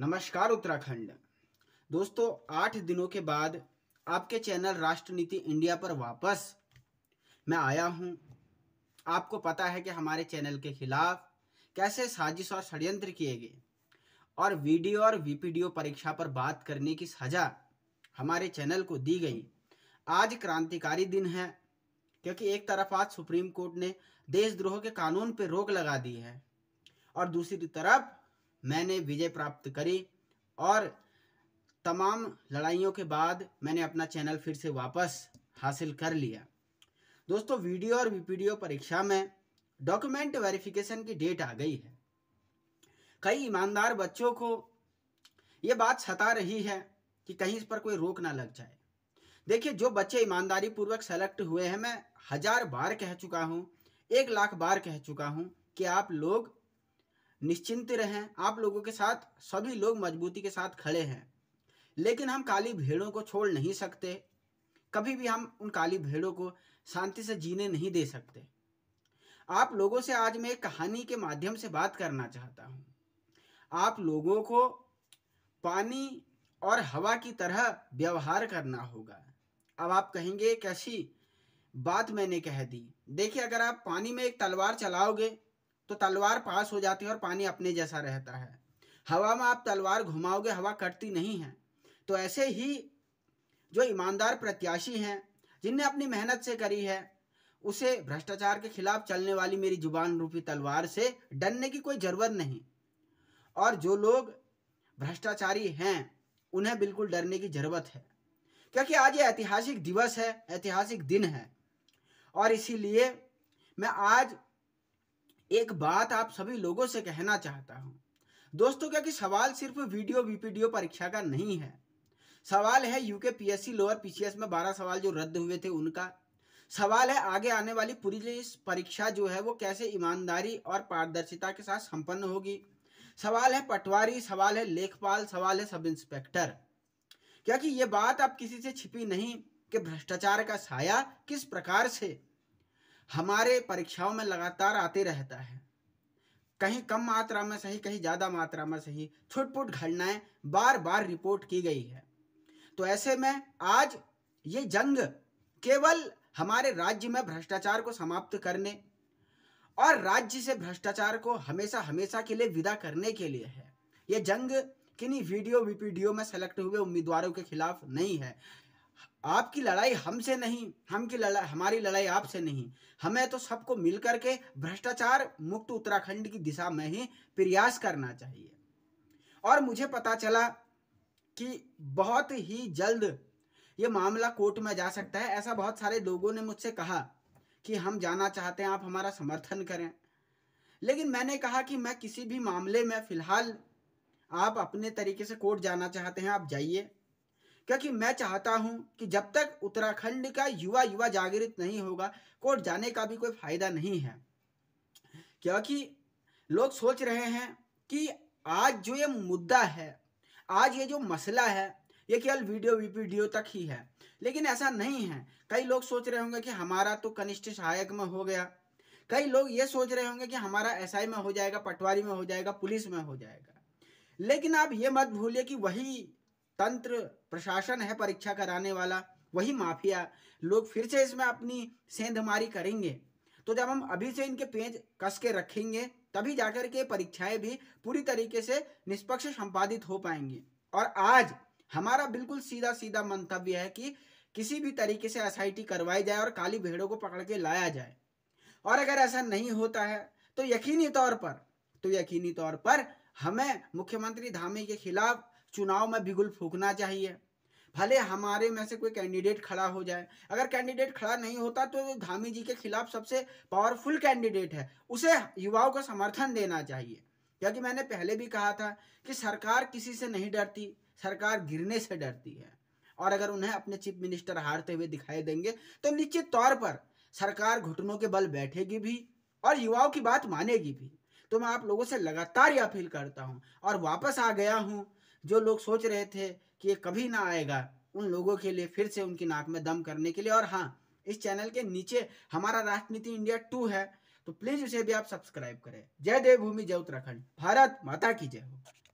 नमस्कार उत्तराखंड दोस्तों आठ दिनों के बाद आपके चैनल राष्ट्रनीति इंडिया पर वापस मैं आया हूं आपको पता है कि हमारे चैनल के खिलाफ कैसे साजिश और षड्यंत्र किए गए और वीडियो और वीपीडीओ परीक्षा पर बात करने की सजा हमारे चैनल को दी गई आज क्रांतिकारी दिन है क्योंकि एक तरफ आज सुप्रीम कोर्ट ने देशद्रोह के कानून पर रोक लगा दी है और दूसरी तरफ मैंने विजय प्राप्त करी और तमाम लड़ाइयों के बाद मैंने अपना चैनल फिर से वापस हासिल कर लिया दोस्तों वीडियो और वीपीडियो परीक्षा में डॉक्यूमेंट वेरिफिकेशन की डेट आ गई है कई ईमानदार बच्चों को ये बात सता रही है कि कहीं इस पर कोई रोक ना लग जाए देखिए जो बच्चे ईमानदारी पूर्वक सेलेक्ट हुए हैं मैं हजार बार कह चुका हूँ एक लाख बार कह चुका हूँ कि आप लोग निश्चिंत रहें आप लोगों के साथ सभी लोग मजबूती के साथ खड़े हैं लेकिन हम काली भेड़ों को छोड़ नहीं सकते कभी भी हम उन काली भेड़ों को शांति से जीने नहीं दे सकते आप लोगों से आज मैं एक कहानी के माध्यम से बात करना चाहता हूँ आप लोगों को पानी और हवा की तरह व्यवहार करना होगा अब आप कहेंगे कैसी बात मैंने कह दी देखिए अगर आप पानी में एक तलवार चलाओगे तो तलवार पास हो जाती है और पानी अपने जैसा रहता है हवा में आप तलवार घुमाओगे हवा कटती नहीं है तो ऐसे ही जो ईमानदार प्रत्याशी हैं जिनने अपनी मेहनत से करी है उसे भ्रष्टाचार के खिलाफ चलने वाली मेरी जुबान रूपी तलवार से डरने की कोई ज़रूरत नहीं और जो लोग भ्रष्टाचारी हैं उन्हें बिल्कुल डरने की ज़रूरत है क्योंकि आज ये ऐतिहासिक दिवस है ऐतिहासिक दिन है और इसीलिए मैं आज एक बात आप सभी लोगों से कहना चाहता हूं दोस्तों क्योंकि सवाल सिर्फ वीडियो वीपीडियो परीक्षा का नहीं है सवाल है यूके पीएससी लोअर पीसीएस में बारह सवाल जो रद्द हुए थे उनका सवाल है आगे आने वाली पूरी परीक्षा जो है वो कैसे ईमानदारी और पारदर्शिता के साथ संपन्न होगी सवाल है पटवारी सवाल है लेखपाल सवाल है सब इंस्पेक्टर क्योंकि ये बात आप किसी से छिपी नहीं कि भ्रष्टाचार का साया किस प्रकार से हमारे परीक्षाओं में लगातार आते रहता है कहीं कम मात्रा में सही कहीं ज़्यादा मात्रा में सही छुटपुट घटनाएं बार बार रिपोर्ट की गई है तो ऐसे में आज ये जंग केवल हमारे राज्य में भ्रष्टाचार को समाप्त करने और राज्य से भ्रष्टाचार को हमेशा हमेशा के लिए विदा करने के लिए है ये जंग किन्हीं वीडियो वीपीडियो में सेलेक्ट हुए उम्मीदवारों के खिलाफ नहीं है आपकी लड़ाई हमसे नहीं हम की लड़ाई हमारी लड़ाई आपसे नहीं हमें तो सबको मिलकर के भ्रष्टाचार मुक्त उत्तराखंड की दिशा में ही प्रयास करना चाहिए और मुझे पता चला कि बहुत ही जल्द ये मामला कोर्ट में जा सकता है ऐसा बहुत सारे लोगों ने मुझसे कहा कि हम जाना चाहते हैं आप हमारा समर्थन करें लेकिन मैंने कहा कि मैं किसी भी मामले में फिलहाल आप अपने तरीके से कोर्ट जाना चाहते हैं आप जाइए क्योंकि मैं चाहता हूं कि जब तक उत्तराखंड का युवा युवा जागृत नहीं होगा कोर्ट जाने का भी कोई फायदा नहीं है क्योंकि लोग सोच रहे हैं कि आज जो ये मुद्दा है आज ये जो मसला है ये केवल वीडियो वीडियो तक ही है लेकिन ऐसा नहीं है कई लोग सोच रहे होंगे कि हमारा तो कनिष्ठ सहायक में हो गया कई लोग ये सोच रहे होंगे कि हमारा एसआई में हो जाएगा पटवारी में हो जाएगा पुलिस में हो जाएगा लेकिन आप ये मत भूलिए कि वही तंत्र प्रशासन है परीक्षा कराने वाला वही माफिया लोग फिर से इसमें अपनी सेंधमारी करेंगे तो जब हम अभी से इनके पेज कस के रखेंगे तभी जाकर के परीक्षाएं भी पूरी तरीके से निष्पक्ष संपादित हो पाएंगी और आज हमारा बिल्कुल सीधा सीधा मंतव्य है कि किसी भी तरीके से एसआईटी करवाई जाए और काली भेड़ों को पकड़ के लाया जाए और अगर ऐसा नहीं होता है तो यकीनी तौर पर तो यकीनी तौर पर हमें मुख्यमंत्री धामी के खिलाफ चुनाव में बिगुल फूकना चाहिए भले हमारे में से कोई कैंडिडेट खड़ा हो जाए अगर कैंडिडेट खड़ा नहीं होता तो धामी जी के खिलाफ सबसे पावरफुल कैंडिडेट है उसे युवाओं का समर्थन देना चाहिए क्योंकि मैंने पहले भी कहा था कि सरकार किसी से नहीं डरती सरकार गिरने से डरती है और अगर उन्हें अपने चीफ मिनिस्टर हारते हुए दिखाई देंगे तो निश्चित तौर पर सरकार घुटनों के बल बैठेगी भी और युवाओं की बात मानेगी भी तो मैं आप लोगों से लगातार यह अपील करता हूँ और वापस आ गया हूँ जो लोग सोच रहे थे कि ये कभी ना आएगा उन लोगों के लिए फिर से उनकी नाक में दम करने के लिए और हाँ इस चैनल के नीचे हमारा राजनीति इंडिया टू है तो प्लीज उसे भी आप सब्सक्राइब करें जय देवभूमि जय उत्तराखंड भारत माता की जय हो